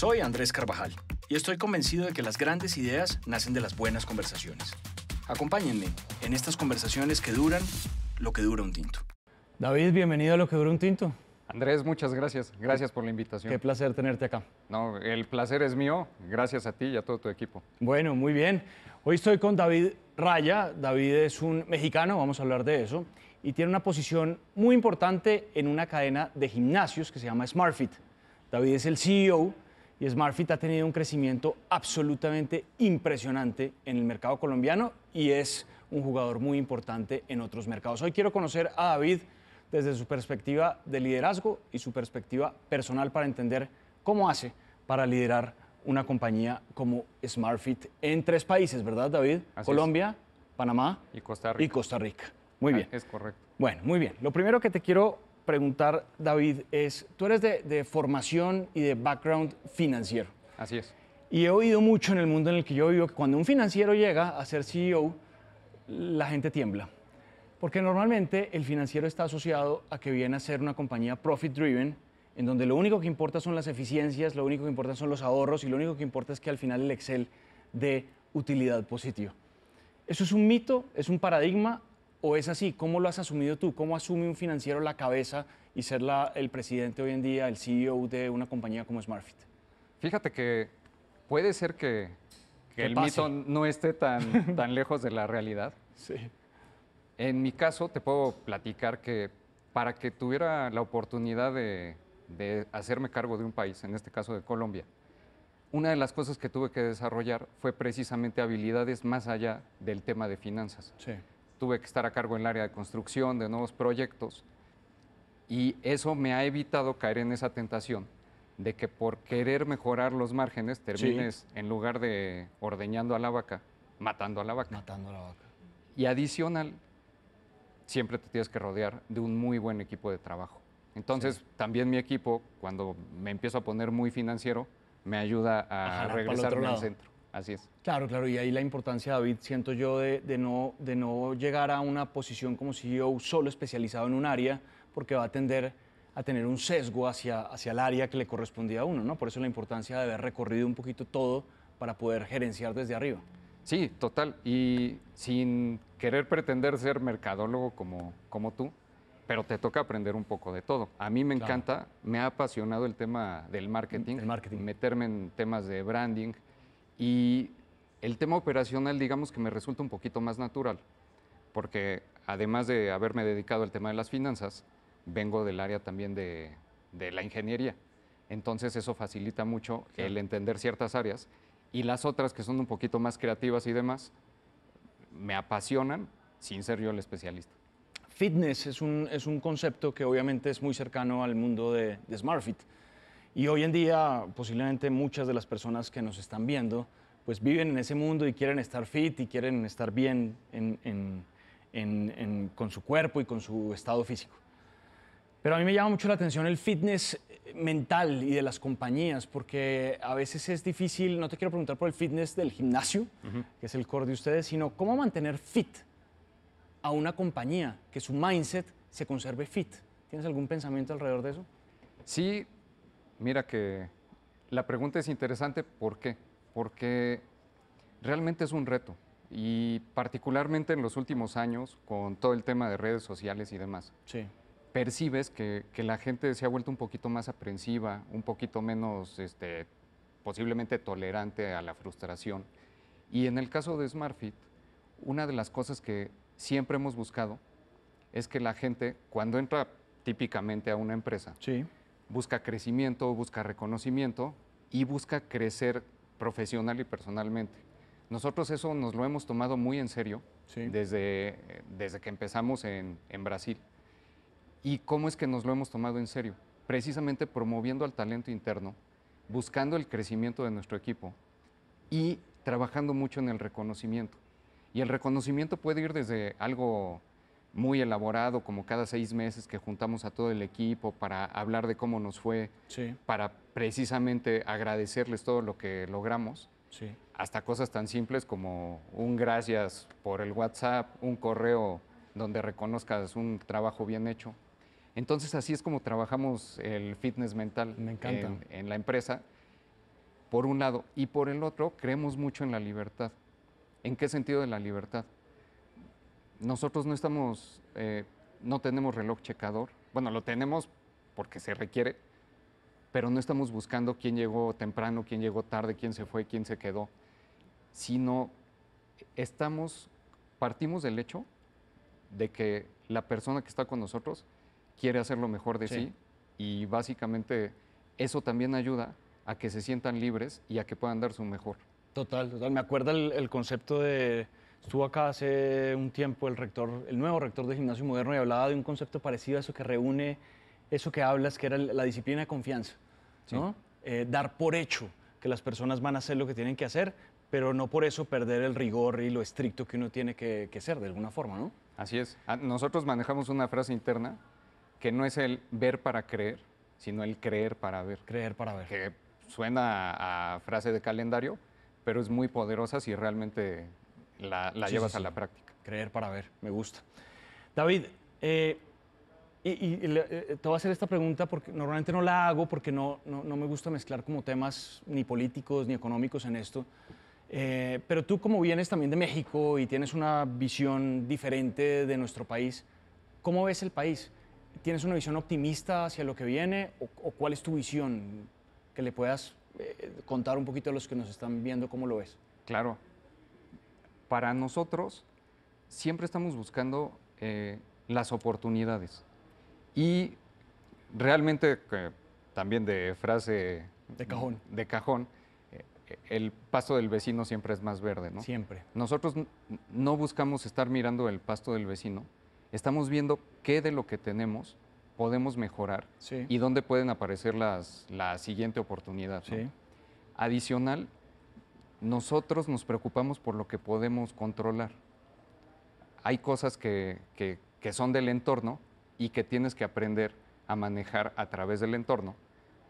Soy Andrés Carvajal y estoy convencido de que las grandes ideas nacen de las buenas conversaciones. Acompáñenme en estas conversaciones que duran lo que dura un tinto. David, bienvenido a lo que dura un tinto. Andrés, muchas gracias. Gracias por la invitación. Qué placer tenerte acá. No, el placer es mío. Gracias a ti y a todo tu equipo. Bueno, muy bien. Hoy estoy con David Raya. David es un mexicano, vamos a hablar de eso, y tiene una posición muy importante en una cadena de gimnasios que se llama SmartFit. David es el CEO y SmartFit ha tenido un crecimiento absolutamente impresionante en el mercado colombiano y es un jugador muy importante en otros mercados. Hoy quiero conocer a David desde su perspectiva de liderazgo y su perspectiva personal para entender cómo hace para liderar una compañía como SmartFit en tres países, ¿verdad David? Colombia, Panamá y Costa Rica. Y Costa Rica. Muy ah, bien. Es correcto. Bueno, muy bien. Lo primero que te quiero preguntar, David, es, tú eres de, formación y de background financiero. Así es. Y he oído mucho en el mundo en el que yo vivo que cuando un financiero llega a ser CEO, la gente tiembla. Porque normalmente el financiero está asociado a que viene a ser una compañía profit driven, en donde lo único que importa son las eficiencias, lo único que importa son los ahorros y lo único que importa es que al final el Excel dé utilidad positiva. ¿Eso es un mito? ¿Es un paradigma? ¿O es así? ¿Cómo lo has asumido tú? ¿Cómo asume un financiero la cabeza y ser el presidente hoy en día, el CEO de una compañía como SmartFit? Fíjate que puede ser que, el mito no esté tan, tan lejos de la realidad. Sí. En mi caso, te puedo platicar que para que tuviera la oportunidad de, de hacerme cargo de un país, en este caso de Colombia, una de las cosas que tuve que desarrollar fue precisamente habilidades más allá del tema de finanzas. Sí tuve que estar a cargo en el área de construcción, de nuevos proyectos, y eso me ha evitado caer en esa tentación de que por querer mejorar los márgenes termines, en lugar de ordeñando a la vaca, matando a la vaca. Matando a la vaca. Y adicional, siempre te tienes que rodear de un muy buen equipo de trabajo. Entonces, también mi equipo, cuando me empiezo a poner muy financiero, me ayuda a, regresar al centro. Así es. Claro, claro, y ahí la importancia, David, siento yo, de, no, llegar a una posición como si yo e solo especializado en un área, porque va a tender a tener un sesgo hacia, el área que le correspondía a uno, ¿no? Por eso la importancia de haber recorrido un poquito todo para poder gerenciar desde arriba. Sí, total, y sin querer pretender ser mercadólogo como, tú, pero te toca aprender un poco de todo. A mí me encanta, me ha apasionado el tema del marketing. meterme en temas de branding, y el tema operacional, digamos que me resulta un poquito más natural, porque además de haberme dedicado al tema de las finanzas, vengo del área también de, la ingeniería. Entonces eso facilita mucho el entender ciertas áreas y las otras que son un poquito más creativas y demás, me apasionan sin ser yo el especialista. Fitness es un, es un concepto que obviamente es muy cercano al mundo de, de SmartFit. Y hoy en día, posiblemente muchas de las personas que nos están viendo, pues viven en ese mundo y quieren estar fit y quieren estar bien en, en, en, con su cuerpo y con su estado físico. Pero a mí me llama mucho la atención el fitness eh, mental y de las compañías, porque a veces es difícil, no te quiero preguntar por el fitness del gimnasio, que es el core de ustedes, sino cómo mantener fit a una compañía, que su mindset se conserve fit. ¿Tienes algún pensamiento alrededor de eso? Sí, Mira que la pregunta es interesante, ¿por qué? Porque realmente es un reto y particularmente en los últimos años con todo el tema de redes sociales y demás. Sí. Percibes que, la gente se ha vuelto un poquito más aprensiva, un poquito menos este, posiblemente tolerante a la frustración. Y en el caso de SmartFit, una de las cosas que siempre hemos buscado es que la gente, cuando entra típicamente a una empresa, sí busca crecimiento, busca reconocimiento y busca crecer profesional y personalmente. Nosotros eso nos lo hemos tomado muy en serio desde, desde que empezamos en, en Brasil. ¿Y cómo es que nos lo hemos tomado en serio? Precisamente promoviendo al talento interno, buscando el crecimiento de nuestro equipo y trabajando mucho en el reconocimiento. Y el reconocimiento puede ir desde algo muy elaborado, como cada seis meses que juntamos a todo el equipo para hablar de cómo nos fue, para precisamente agradecerles todo lo que logramos, hasta cosas tan simples como un gracias por el WhatsApp, un correo donde reconozcas un trabajo bien hecho. Entonces así es como trabajamos el fitness mental en la empresa, por un lado, y por el otro creemos mucho en la libertad. ¿En qué sentido de la libertad? Nosotros no estamos, eh, no tenemos reloj checador. Bueno, lo tenemos porque se requiere, pero no estamos buscando quién llegó temprano, quién llegó tarde, quién se fue, quién se quedó, sino estamos, partimos del hecho de que la persona que está con nosotros quiere hacer lo mejor de sí. y básicamente eso también ayuda a que se sientan libres y a que puedan dar su mejor. Total, total. Me acuerda el concepto de Estuvo acá hace un tiempo el rector, el nuevo rector de Gimnasio Moderno y hablaba de un concepto parecido a eso que reúne eso que hablas, que era la disciplina de confianza, ¿no? Eh, dar por hecho que las personas van a hacer lo que tienen que hacer, pero no por eso perder el rigor y lo estricto que uno tiene que, que ser de alguna forma, ¿no? Así es. Ah, nosotros manejamos una frase interna que no es el ver para creer, sino el creer para ver. Creer para ver. Que suena a frase de calendario, pero es muy poderosa si realmente la, llevas a la práctica. Creer para ver, me gusta. David, eh, y, eh, te voy a hacer esta pregunta porque normalmente no la hago porque no, me gusta mezclar como temas ni políticos ni económicos en esto. Eh, pero tú como vienes también de México y tienes una visión diferente de nuestro país, ¿cómo ves el país? ¿Tienes una visión optimista hacia lo que viene o, cuál es tu visión que le puedas contar un poquito a los que nos están viendo cómo lo ves? Claro, para nosotros siempre estamos buscando eh, las oportunidades. Y realmente, también de frase... De cajón. De cajón, eh, el pasto del vecino siempre es más verde, ¿no? Siempre. Nosotros no buscamos estar mirando el pasto del vecino, estamos viendo qué de lo que tenemos podemos mejorar y dónde pueden aparecer las, la siguiente oportunidad. ¿no? Sí. Adicional, nosotros nos preocupamos por lo que podemos controlar. Hay cosas que, son del entorno y que tienes que aprender a manejar a través del entorno,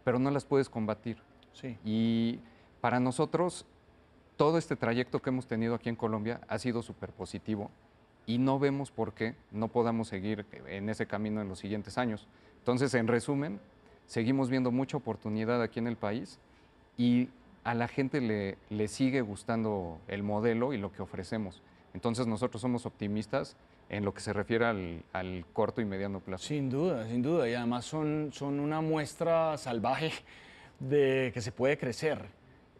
pero no las puedes combatir. Sí. Y para nosotros, todo este trayecto que hemos tenido aquí en Colombia ha sido súper positivo y no vemos por qué no podamos seguir en ese camino en los siguientes años. Entonces, en resumen, seguimos viendo mucha oportunidad aquí en el país y a la gente le, sigue gustando el modelo y lo que ofrecemos. Entonces nosotros somos optimistas en lo que se refiere al, corto y mediano plazo. Sin duda, sin duda. Y además son, son una muestra salvaje de que se puede crecer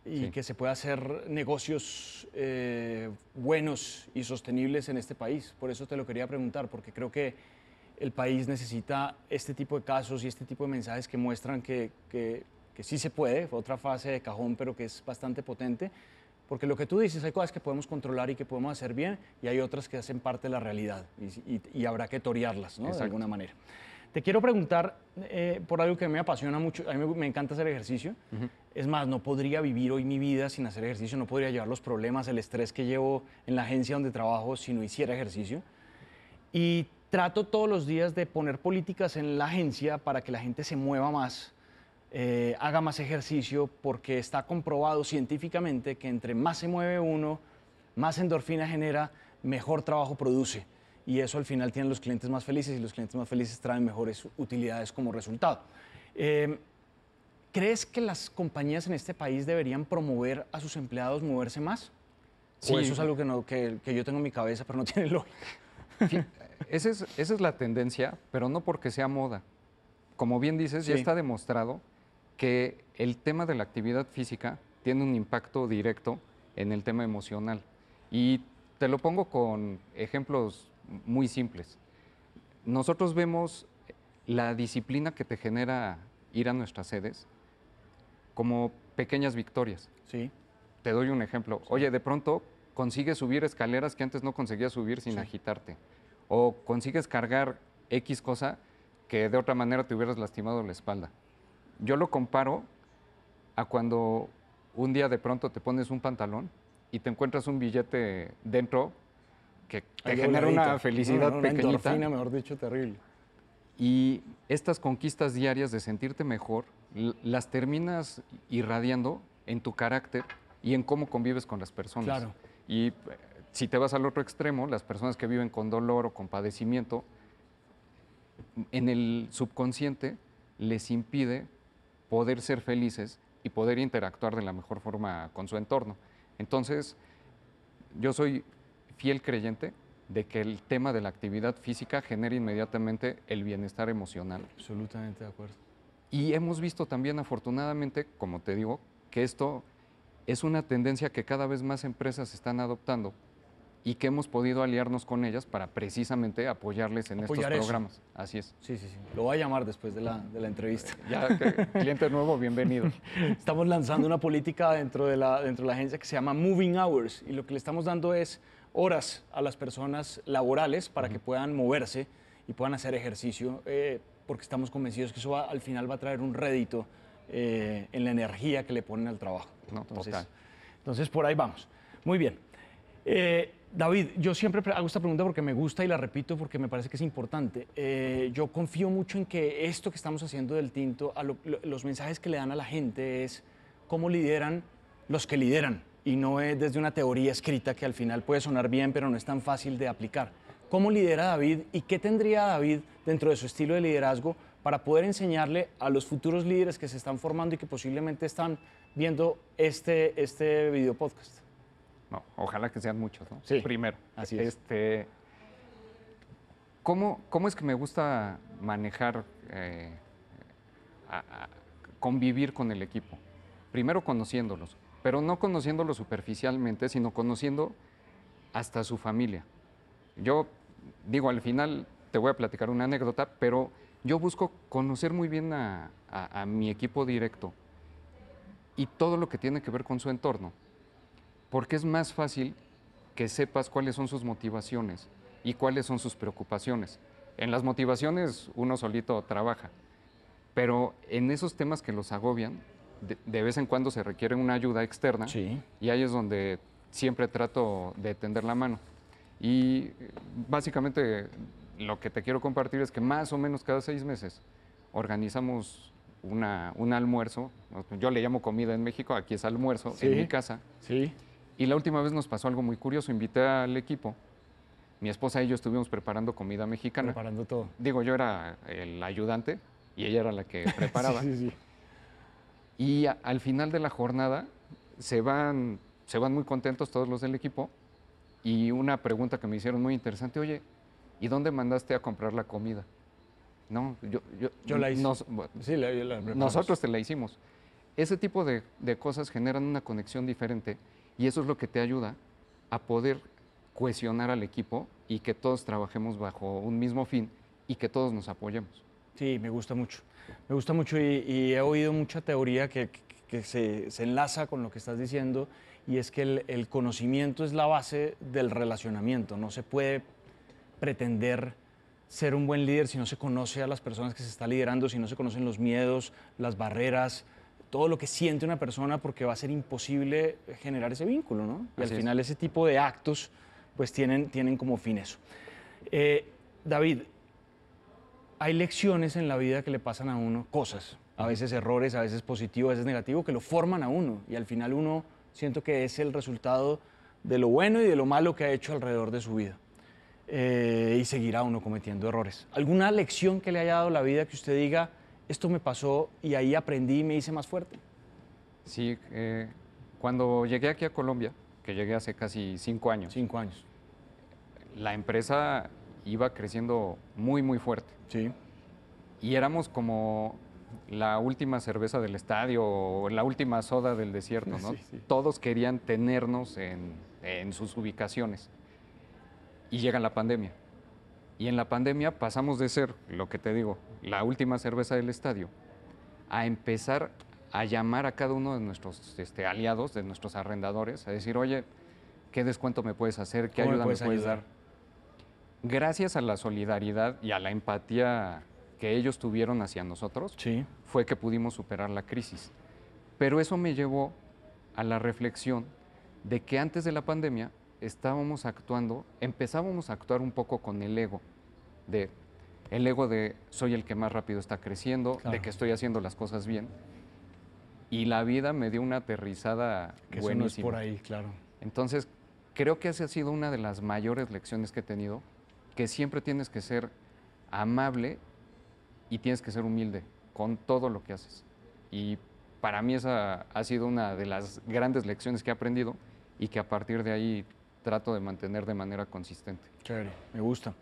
y que se puede hacer negocios eh, buenos y sostenibles en este país. Por eso te lo quería preguntar, porque creo que el país necesita este tipo de casos y este tipo de mensajes que muestran que que sí se puede, fue otra fase de cajón, pero que es bastante potente, porque lo que tú dices, hay cosas que podemos controlar y que podemos hacer bien, y hay otras que hacen parte de la realidad, y, habrá que torearlas, ¿no? De alguna manera. Te quiero preguntar eh, por algo que me apasiona mucho. A mí me, encanta hacer ejercicio. Es más, no podría vivir hoy mi vida sin hacer ejercicio. No podría llevar los problemas, el estrés que llevo en la agencia donde trabajo si no hiciera ejercicio. Y trato todos los días de poner políticas en la agencia para que la gente se mueva más eh, haga más ejercicio, porque está comprobado científicamente que entre más se mueve uno, más endorfina genera, mejor trabajo produce. Y eso al final tiene los clientes más felices y los clientes más felices traen mejores utilidades como resultado. Em, ¿Crees que las compañías en este país deberían promover a sus empleados moverse más? Sí. eso es algo que, que, yo tengo en mi cabeza, pero no tiene lógica? Esa es, esa es, la tendencia, pero no porque sea moda. Como bien dices, ya está demostrado que el tema de la actividad física tiene un impacto directo en el tema emocional. Y te lo pongo con ejemplos muy simples. Nosotros vemos la disciplina que te genera ir a nuestras sedes como pequeñas victorias. Sí. Te doy un ejemplo. Oye, de pronto consigues subir escaleras que antes no conseguías subir sin agitarte. O consigues cargar X cosa que de otra manera te hubieras lastimado la espalda yo lo comparo a cuando un día de pronto te pones un pantalón y te encuentras un billete dentro que te genera una felicidad pequeñita. Una mejor dicho, terrible. Y estas conquistas diarias de sentirte mejor, las terminas irradiando en tu carácter y en cómo convives con las personas. Y eh, si te vas al otro extremo, las personas que viven con dolor o con padecimiento, en el subconsciente les impide poder ser felices y poder interactuar de la mejor forma con su entorno. Entonces, yo soy fiel creyente de que el tema de la actividad física genera inmediatamente el bienestar emocional. Absolutamente de acuerdo. Y hemos visto también, afortunadamente, como te digo, que esto es una tendencia que cada vez más empresas están adoptando y que hemos podido aliarnos con ellas para precisamente apoyarles en estos programas. Así es. Sí, sí, sí. Lo voy a llamar después de la, de la entrevista. Eh, cliente nuevo, bienvenido. Estamos lanzando una política dentro de, la, dentro de la agencia que se llama Moving Hours y lo que le estamos dando es horas a las personas laborales para que puedan moverse y puedan hacer ejercicio, eh, porque estamos convencidos que eso al final va a traer un rédito eh, en la energía que le ponen al trabajo. entonces, total. entonces, por ahí vamos. Muy bien. Eh, David, yo siempre hago esta pregunta porque me gusta y la repito porque me parece que es importante. Eh, yo confío mucho en que esto que estamos haciendo del tinto, los mensajes que le dan a la gente es cómo lideran los que lideran y no es desde una teoría escrita que al final puede sonar bien pero no es tan fácil de aplicar. ¿Cómo lidera David y qué tendría David dentro de su estilo de liderazgo para poder enseñarle a los futuros líderes que se están formando y que posiblemente están viendo este, este video podcast? No, ojalá que sean muchos, ¿no? Sí. Primero. Así es. Este, ¿cómo, ¿Cómo es que me gusta manejar, eh, convivir con el equipo? Primero conociéndolos, pero no conociéndolos superficialmente, sino conociendo hasta su familia. Yo digo, al final te voy a platicar una anécdota, pero yo busco conocer muy bien a mi equipo directo y todo lo que tiene que ver con su entorno porque es más fácil que sepas cuáles son sus motivaciones y cuáles son sus preocupaciones. En las motivaciones uno solito trabaja, pero en esos temas que los agobian, de, vez en cuando se requiere una ayuda externa y ahí es donde siempre trato de tender la mano. Y básicamente lo que te quiero compartir es que más o menos cada seis meses organizamos un almuerzo, yo le llamo comida en México, aquí es almuerzo, en mi casa. Sí y la última vez nos pasó algo muy curioso. Invité al equipo. Mi esposa y yo estuvimos preparando comida mexicana. Preparando todo. Digo, yo era el ayudante y ella era la que preparaba. sí, sí, Y al final de la jornada se van, se van muy contentos todos los del equipo. Y una pregunta que me hicieron muy interesante, oye, ¿y dónde mandaste a comprar la comida? No, yo, yo, la hice. sí, la, nosotros te la hicimos. Ese tipo de cosas generan una conexión diferente y eso es lo que te ayuda a poder cohesionar al equipo y que todos trabajemos bajo un mismo fin y que todos nos apoyemos. Sí, me gusta mucho. Me gusta mucho y, he oído mucha teoría que, se, enlaza con lo que estás diciendo y es que el, el conocimiento es la base del relacionamiento. No se puede pretender ser un buen líder si no se conoce a las personas que se está liderando, si no se conocen los miedos, las barreras, todo lo que siente una persona porque va a ser imposible generar ese vínculo, ¿no? Y al final ese tipo de actos pues tienen, tienen como fin eso. Eh, David, hay lecciones en la vida que le pasan a uno, cosas, a veces errores, a veces positivos, a veces negativos, que lo forman a uno y al final uno siento que es el resultado de lo bueno y de lo malo que ha hecho alrededor de su vida. Eh, y seguirá uno cometiendo errores. ¿Alguna lección que le haya dado la vida que usted diga, esto me pasó y ahí aprendí y me hice más fuerte. Sí, eh, cuando llegué aquí a Colombia, que llegué hace casi cinco años. Cinco años. La empresa iba creciendo muy, muy fuerte. Sí. Y éramos como la última cerveza del estadio o la última soda del desierto, ¿no? Todos querían tenernos en, en sus ubicaciones. Y llega la pandemia. Y en la pandemia pasamos de ser, lo que te digo, la última cerveza del estadio, a empezar a llamar a cada uno de nuestros este, aliados, de nuestros arrendadores, a decir, oye, ¿qué descuento me puedes hacer? ¿Qué ayuda me puedes, dar? Gracias a la solidaridad y a la empatía que ellos tuvieron hacia nosotros, fue que pudimos superar la crisis. Pero eso me llevó a la reflexión de que antes de la pandemia estábamos actuando, empezábamos a actuar un poco con el ego, de el ego de soy el que más rápido está creciendo, de que estoy haciendo las cosas bien. Y la vida me dio una aterrizada que es por ahí, claro. Entonces, creo que esa ha sido una de las mayores lecciones que he tenido, que siempre tienes que ser amable y tienes que ser humilde con todo lo que haces. Y para mí esa ha sido una de las grandes lecciones que he aprendido y que a partir de ahí trato de mantener de manera consistente. Chévere, me gusta.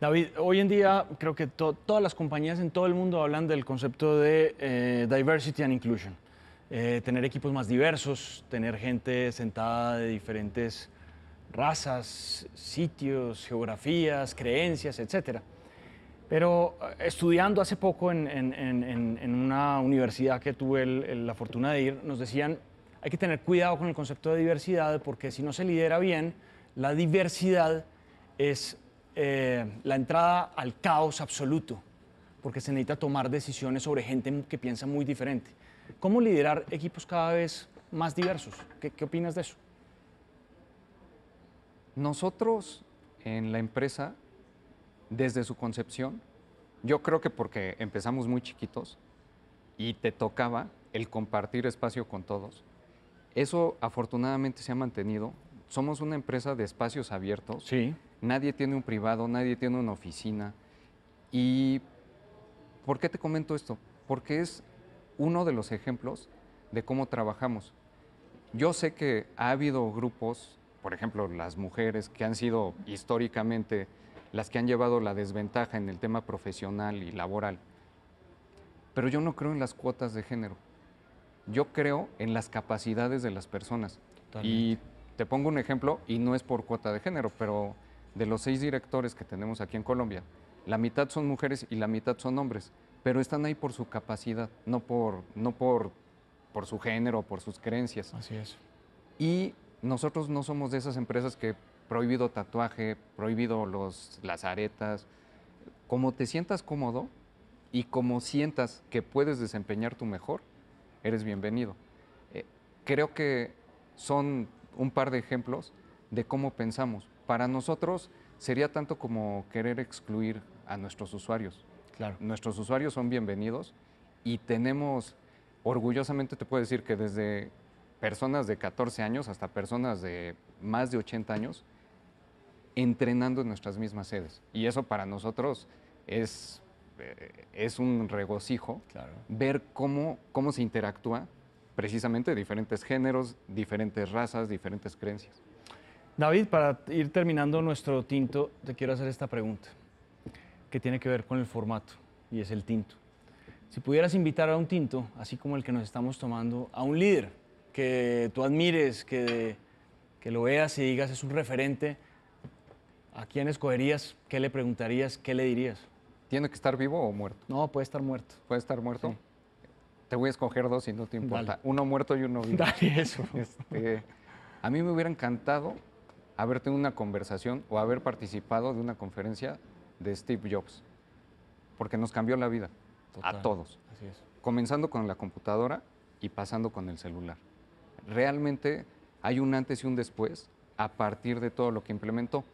David, hoy en día creo que todas las compañías en todo el mundo hablan del concepto de eh, diversity and inclusion. Eh, tener equipos más diversos, tener gente sentada de diferentes razas, sitios, geografías, creencias, etc. Pero eh, estudiando hace poco en, una universidad que tuve la fortuna de ir, nos decían hay que tener cuidado con el concepto de diversidad porque si no se lidera bien, la diversidad es eh, la entrada al caos absoluto, porque se necesita tomar decisiones sobre gente que piensa muy diferente. ¿Cómo liderar equipos cada vez más diversos? qué opinas de eso? Nosotros en la empresa, desde su concepción, yo creo que porque empezamos muy chiquitos y te tocaba el compartir espacio con todos, eso afortunadamente se ha mantenido. Somos una empresa de espacios abiertos. Sí. Nadie tiene un privado, nadie tiene una oficina. ¿Y por qué te comento esto? Porque es uno de los ejemplos de cómo trabajamos. Yo sé que ha habido grupos, por ejemplo, las mujeres, que han sido históricamente las que han llevado la desventaja en el tema profesional y laboral. Pero yo no creo en las cuotas de género yo creo en las capacidades de las personas. Y te pongo un ejemplo, y no es por cuota de género, pero de los seis directores que tenemos aquí en Colombia, la mitad son mujeres y la mitad son hombres, pero están ahí por su capacidad, no por, no por, su género, por sus creencias. Así es. Y nosotros no somos de esas empresas que prohibido tatuaje, prohibido las aretas. Como te sientas cómodo y como sientas que puedes desempeñar tu mejor, eres bienvenido. Eh, creo que son un par de ejemplos de cómo pensamos. Para nosotros sería tanto como querer excluir a nuestros usuarios. Claro. Nuestros usuarios son bienvenidos y tenemos, orgullosamente te puedo decir que desde personas de 14 años hasta personas de más de 80 años, entrenando en nuestras mismas sedes. Y eso para nosotros es eh, es un regocijo ver cómo, cómo se interactúa precisamente diferentes géneros, diferentes razas, diferentes creencias. David, para ir terminando nuestro tinto, te quiero hacer esta pregunta, que tiene que ver con el formato, y es el tinto. Si pudieras invitar a un tinto, así como el que nos estamos tomando, a un líder que tú admires, que, que lo veas y digas es un referente, ¿a quién escogerías? ¿Qué le preguntarías? ¿Qué le dirías? ¿Tiene que estar vivo o muerto? No, puede estar muerto. ¿Puede estar muerto? Te voy a escoger dos y no te importa. Uno muerto y uno vivo. Dale eso. Este, a mí me hubiera encantado haber tenido una conversación o haber participado de una conferencia de Steve Jobs, porque nos cambió la vida a todos. Comenzando con la computadora y pasando con el celular. Realmente hay un antes y un después a partir de todo lo que implementó.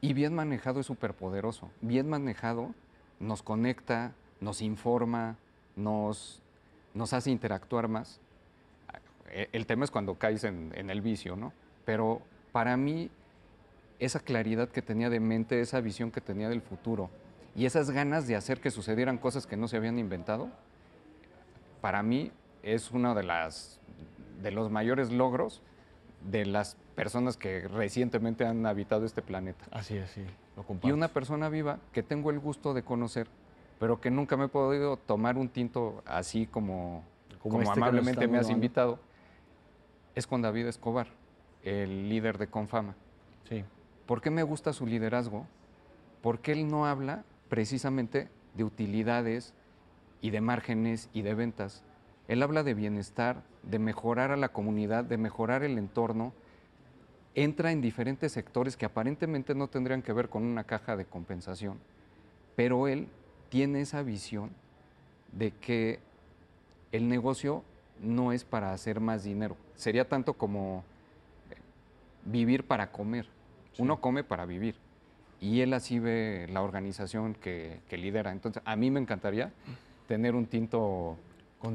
Y bien manejado es poderoso. Bien manejado nos conecta, nos informa, nos, nos hace interactuar más. E-, el tema es cuando caes en, el vicio, ¿no? Pero para mí, esa claridad que tenía de mente, esa visión que tenía del futuro y esas ganas de hacer que sucedieran cosas que no se habían inventado, para mí es uno de, las, de los mayores logros de las personas que recientemente han habitado este planeta. Así es, lo Y una persona viva que tengo el gusto de conocer, pero que nunca me he podido tomar un tinto así como, como, este amablemente me has invitado, es con David Escobar, el líder de Confama. Sí. ¿Por qué me gusta su liderazgo? Porque él no habla precisamente de utilidades y de márgenes y de ventas. Él habla de bienestar, de mejorar a la comunidad, de mejorar el entorno, entra en diferentes sectores que aparentemente no tendrían que ver con una caja de compensación, pero él tiene esa visión de que el negocio no es para hacer más dinero, sería tanto como eh, vivir para comer, uno come para vivir y él así ve la organización que lidera. Entonces, a mí me encantaría tener un tinto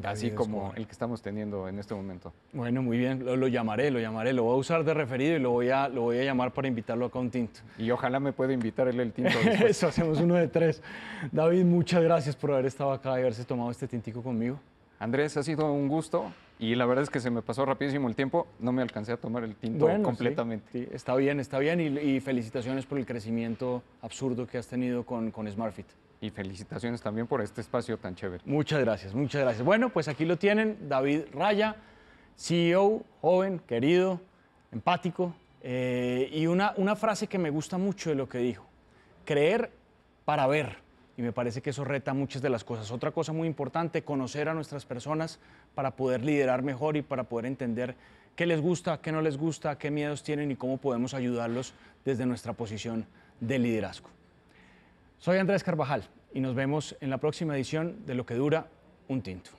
así como el que estamos teniendo en este momento. Bueno, muy bien, lo, llamaré, lo llamaré, lo voy a usar de referido y lo voy a, lo voy a llamar para invitarlo a un tinto. Y ojalá me pueda invitar él el tinto. Eso, hacemos uno de tres. David, muchas gracias por haber estado acá y haberse tomado este tintico conmigo. Andrés, ha sido un gusto y la verdad es que se me pasó rapidísimo el tiempo, no me alcancé a tomar el tinto completamente. está bien, está bien y, y, felicitaciones por el crecimiento absurdo que has tenido con SmartFit y felicitaciones también por este espacio tan chévere. Muchas gracias, muchas gracias. Bueno, pues aquí lo tienen, David Raya, CEO, joven, querido, empático, eh, y una, una frase que me gusta mucho de lo que dijo, creer para ver. Y me parece que eso reta muchas de las cosas. Otra cosa muy importante, conocer a nuestras personas para poder liderar mejor y para poder entender qué les gusta, qué no les gusta, qué miedos tienen y cómo podemos ayudarlos desde nuestra posición de liderazgo. Soy Andrés Carvajal y nos vemos en la próxima edición de Lo que dura un tinto.